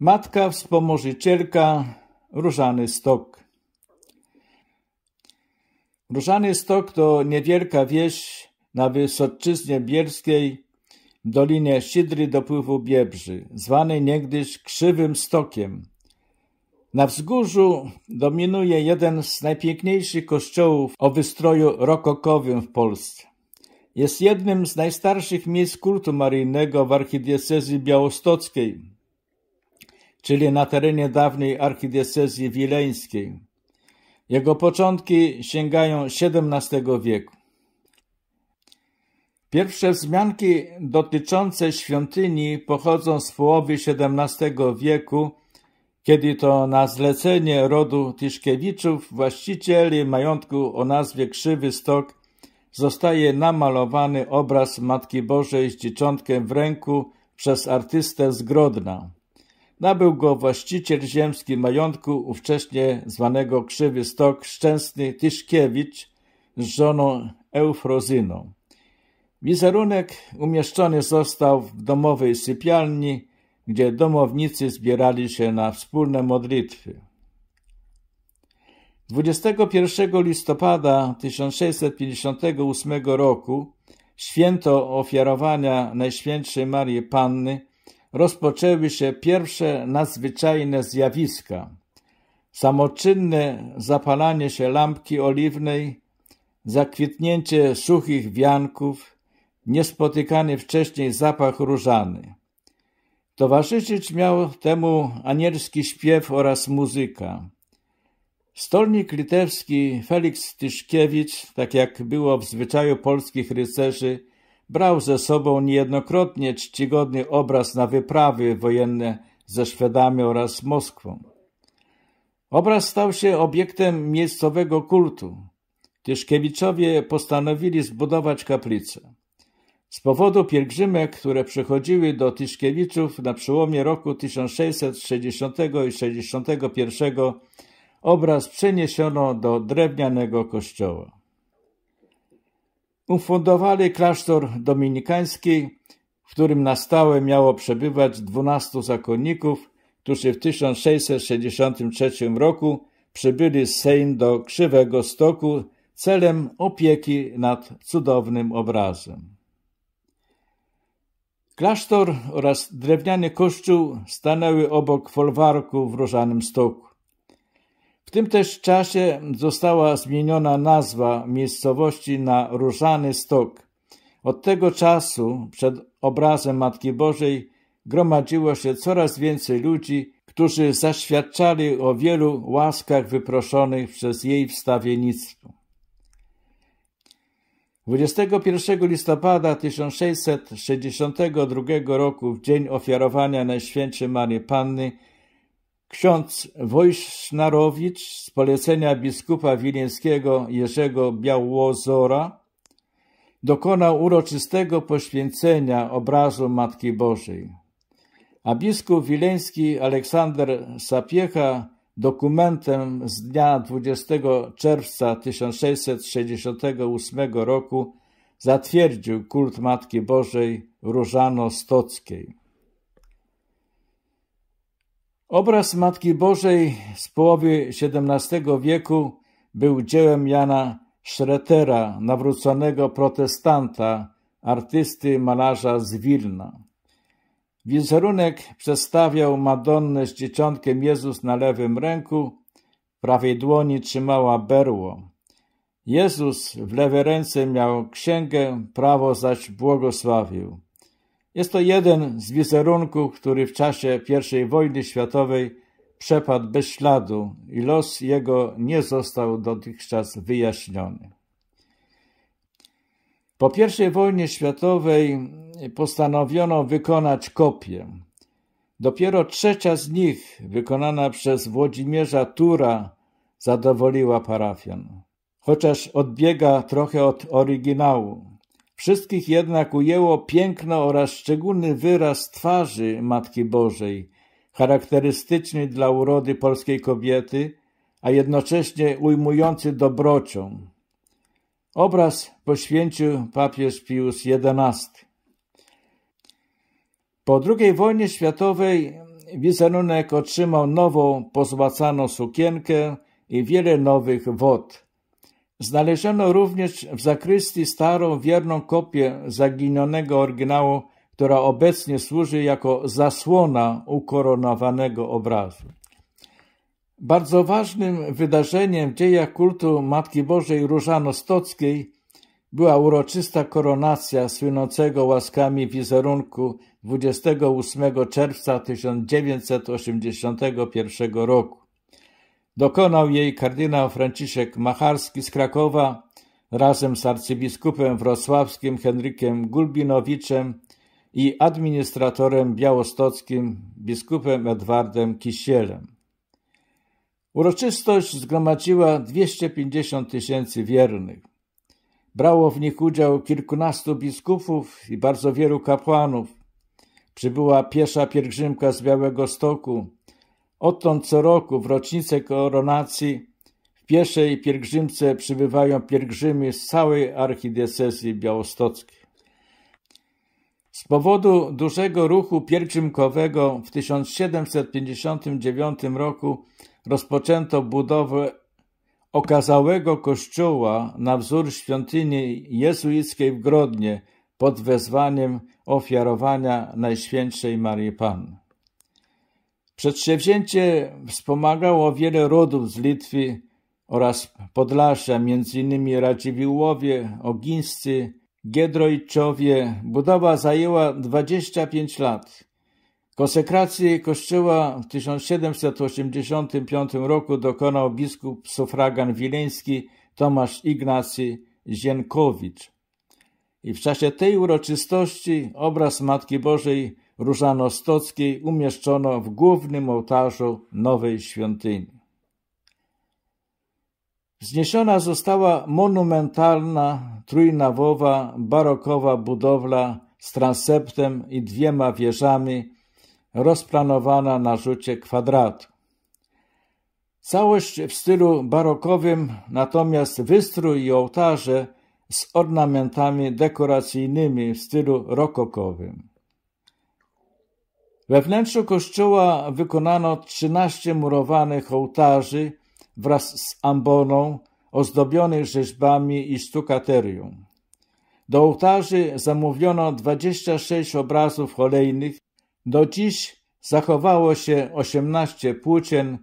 Matka wspomożycielka Różany Stok. Różany Stok to niewielka wieś na Wysoczyźnie Bielskiej w dolinie Sidry dopływu Biebrzy, zwanej niegdyś Krzywym Stokiem. Na wzgórzu dominuje jeden z najpiękniejszych kościołów o wystroju rokokowym w Polsce. Jest jednym z najstarszych miejsc kultu maryjnego w archidiecezji białostockiej – czyli na terenie dawnej archidiecezji wileńskiej. Jego początki sięgają XVII wieku. Pierwsze wzmianki dotyczące świątyni pochodzą z połowy XVII wieku, kiedy to na zlecenie rodu Tiszkiewiczów właścicieli majątku o nazwie Krzywy Stok zostaje namalowany obraz Matki Bożej z dzieciątkiem w ręku przez artystę z Grodna. Nabył go właściciel ziemski majątku ówcześnie zwanego Krzywy Stok Szczęsny Tyszkiewicz z żoną Eufrozyną. Wizerunek umieszczony został w domowej sypialni, gdzie domownicy zbierali się na wspólne modlitwy. 21 listopada 1658 roku, święto ofiarowania Najświętszej Marii Panny, rozpoczęły się pierwsze nadzwyczajne zjawiska. Samoczynne zapalanie się lampki oliwnej, zakwitnięcie suchych wianków, niespotykany wcześniej zapach różany. Towarzyszyć miał temu anielski śpiew oraz muzyka. Stolnik litewski Felix Tyszkiewicz, tak jak było w zwyczaju polskich rycerzy, Brał ze sobą niejednokrotnie czcigodny obraz na wyprawy wojenne ze Szwedami oraz Moskwą. Obraz stał się obiektem miejscowego kultu. Tyszkiewiczowie postanowili zbudować kaplicę. Z powodu pielgrzymek, które przychodziły do Tyszkiewiczów na przełomie roku 1660 i 61, obraz przeniesiono do drewnianego kościoła. Ufundowali klasztor dominikański, w którym na stałe miało przebywać 12 zakonników, którzy w 1663 roku przybyli z Sejm do Krzywego Stoku celem opieki nad cudownym obrazem. Klasztor oraz drewniany kościół stanęły obok folwarku w Różanym Stoku. W tym też czasie została zmieniona nazwa miejscowości na Różany Stok. Od tego czasu przed obrazem Matki Bożej gromadziło się coraz więcej ludzi, którzy zaświadczali o wielu łaskach wyproszonych przez jej wstawiennictwo. 21 listopada 1662 roku, w dzień ofiarowania Najświętszej Marii Panny, Ksiądz Wojsznarowicz z polecenia biskupa wileńskiego Jerzego Białozora dokonał uroczystego poświęcenia obrazu Matki Bożej, a biskup wileński Aleksander Sapiecha dokumentem z dnia 20 czerwca 1668 roku zatwierdził kult Matki Bożej Różano-Stockiej. Obraz Matki Bożej z połowy XVII wieku był dziełem Jana Schretera, nawróconego protestanta, artysty, malarza z Wilna. Wizerunek przedstawiał Madonnę z Dzieciątkiem Jezus na lewym ręku, w prawej dłoni trzymała berło. Jezus w lewej ręce miał księgę, prawo zaś błogosławił. Jest to jeden z wizerunków, który w czasie I wojny światowej przepadł bez śladu i los jego nie został dotychczas wyjaśniony. Po I wojnie światowej postanowiono wykonać kopię. Dopiero trzecia z nich, wykonana przez Włodzimierza Tura, zadowoliła parafian. Chociaż odbiega trochę od oryginału. Wszystkich jednak ujęło piękno oraz szczególny wyraz twarzy Matki Bożej, charakterystyczny dla urody polskiej kobiety, a jednocześnie ujmujący dobrocią. Obraz poświęcił papież Pius XI. Po II wojnie światowej wizerunek otrzymał nową pozłacaną sukienkę i wiele nowych wod. Znaleziono również w zakrystii starą, wierną kopię zaginionego oryginału, która obecnie służy jako zasłona ukoronowanego obrazu. Bardzo ważnym wydarzeniem w dziejach kultu Matki Bożej Różanostockiej była uroczysta koronacja słynącego łaskami wizerunku 28 czerwca 1981 roku. Dokonał jej kardynał Franciszek Macharski z Krakowa razem z arcybiskupem wrocławskim Henrykiem Gulbinowiczem i administratorem białostockim biskupem Edwardem Kisielem. Uroczystość zgromadziła 250 tysięcy wiernych. Brało w nich udział kilkunastu biskupów i bardzo wielu kapłanów. Przybyła piesza pielgrzymka z Białego Stoku, Odtąd co roku w rocznicę koronacji w pieszej pielgrzymce przybywają pielgrzymy z całej archidiecezji białostockiej. Z powodu dużego ruchu pielgrzymkowego w 1759 roku rozpoczęto budowę okazałego kościoła na wzór świątyni jezuickiej w Grodnie pod wezwaniem ofiarowania Najświętszej Marii Panny. Przedsięwzięcie wspomagało wiele rodów z Litwy oraz Podlasia, m.in. Radziwiłłowie, Ogińscy, Giedrojczowie. Budowa zajęła 25 lat. Konsekracji kościoła w 1785 roku dokonał biskup sufragan wileński Tomasz Ignacy Zienkowicz. I w czasie tej uroczystości obraz Matki Bożej Różanostockiej umieszczono w głównym ołtarzu nowej świątyni. Zniesiona została monumentalna, trójnawowa, barokowa budowla z transeptem i dwiema wieżami, rozplanowana na rzucie kwadratu. Całość w stylu barokowym, natomiast wystrój i ołtarze z ornamentami dekoracyjnymi w stylu rokokowym. We wnętrzu kościoła wykonano 13 murowanych ołtarzy wraz z amboną ozdobionych rzeźbami i stukaterią. Do ołtarzy zamówiono 26 obrazów olejnych. Do dziś zachowało się 18 płócien.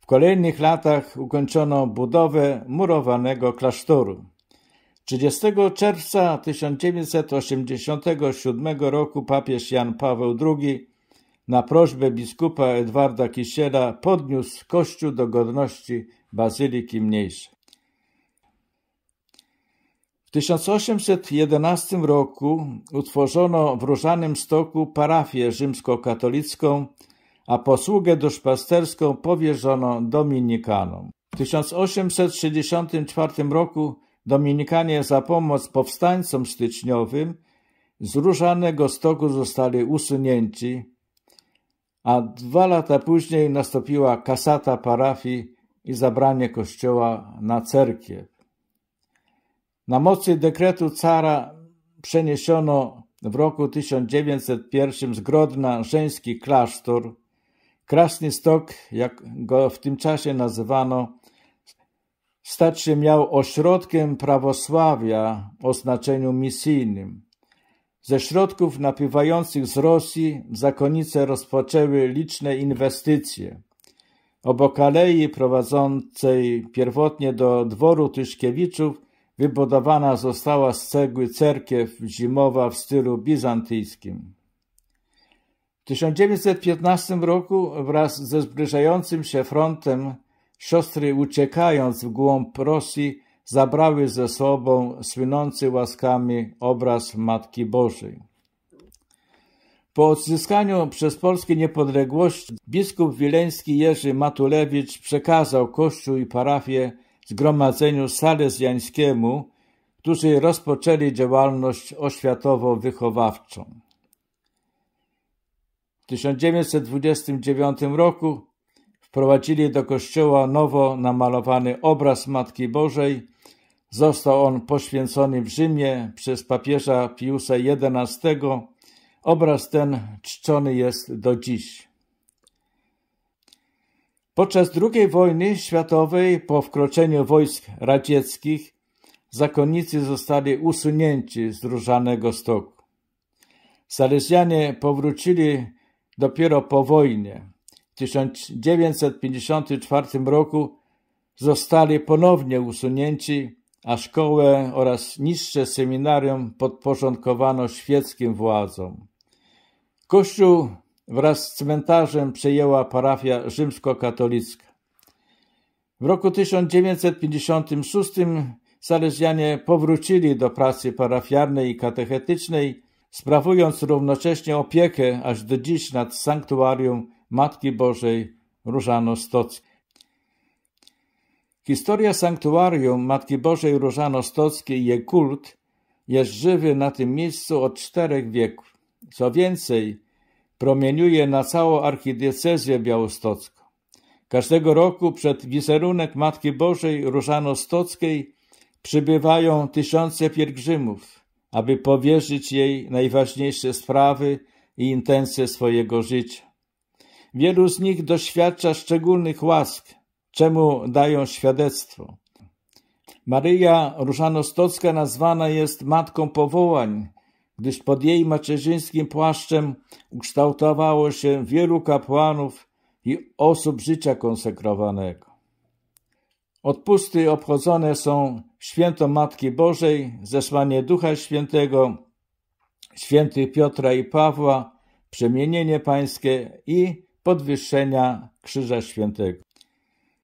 W kolejnych latach ukończono budowę murowanego klasztoru. 30 czerwca 1987 roku papież Jan Paweł II na prośbę biskupa Edwarda Kisiela podniósł kościół do godności bazyliki mniejszej. W 1811 roku utworzono w Różanym Stoku parafię rzymskokatolicką, a posługę duszpasterską powierzono dominikanom. W 1864 roku dominikanie za pomoc powstańcom styczniowym z Różanego Stoku zostali usunięci, a dwa lata później nastąpiła kasata parafii i zabranie kościoła na cerkiew. Na mocy dekretu cara przeniesiono w roku 1901 z Grodna żeński klasztor. Krasny Stok, jak go w tym czasie nazywano, stać się miał ośrodkiem prawosławia o znaczeniu misyjnym. Ze środków napływających z Rosji zakonnice rozpoczęły liczne inwestycje. Obok alei prowadzącej pierwotnie do dworu Tyszkiewiczów wybudowana została z cegły cerkiew zimowa w stylu bizantyjskim. W 1915 roku wraz ze zbliżającym się frontem siostry uciekając w głąb Rosji zabrały ze sobą słynący łaskami obraz Matki Bożej. Po odzyskaniu przez Polskę niepodległości biskup wileński Jerzy Matulewicz przekazał kościół i parafię Zgromadzeniu Salezjańskiemu, którzy rozpoczęli działalność oświatowo-wychowawczą. W 1929 roku Wprowadzili do kościoła nowo namalowany obraz Matki Bożej. Został on poświęcony w Rzymie przez papieża Piusa XI. Obraz ten czczony jest do dziś. Podczas II wojny światowej, po wkroczeniu wojsk radzieckich, zakonnicy zostali usunięci z Różanego Stoku. Salezjanie powrócili dopiero po wojnie. 1954 roku zostali ponownie usunięci, a szkołę oraz niższe seminarium podporządkowano świeckim władzom. Kościół wraz z cmentarzem przejęła parafia rzymskokatolicka. W roku 1956 Salezjanie powrócili do pracy parafiarnej i katechetycznej, sprawując równocześnie opiekę aż do dziś nad sanktuarium Matki Bożej Różano Stockiej. Historia sanktuarium Matki Bożej Różano Stockiej i jej kult jest żywy na tym miejscu od czterech wieków. Co więcej, promieniuje na całą archidiecezję białostocką. Każdego roku przed wizerunek Matki Bożej Różano-Stockiej przybywają tysiące pielgrzymów, aby powierzyć jej najważniejsze sprawy i intencje swojego życia. Wielu z nich doświadcza szczególnych łask, czemu dają świadectwo. Maryja Różanostocka nazwana jest matką powołań, gdyż pod jej macierzyńskim płaszczem ukształtowało się wielu kapłanów i osób życia konsekrowanego. Odpusty obchodzone są święto Matki Bożej, zesłanie Ducha Świętego, świętych Piotra i Pawła, przemienienie pańskie i podwyższenia Krzyża Świętego.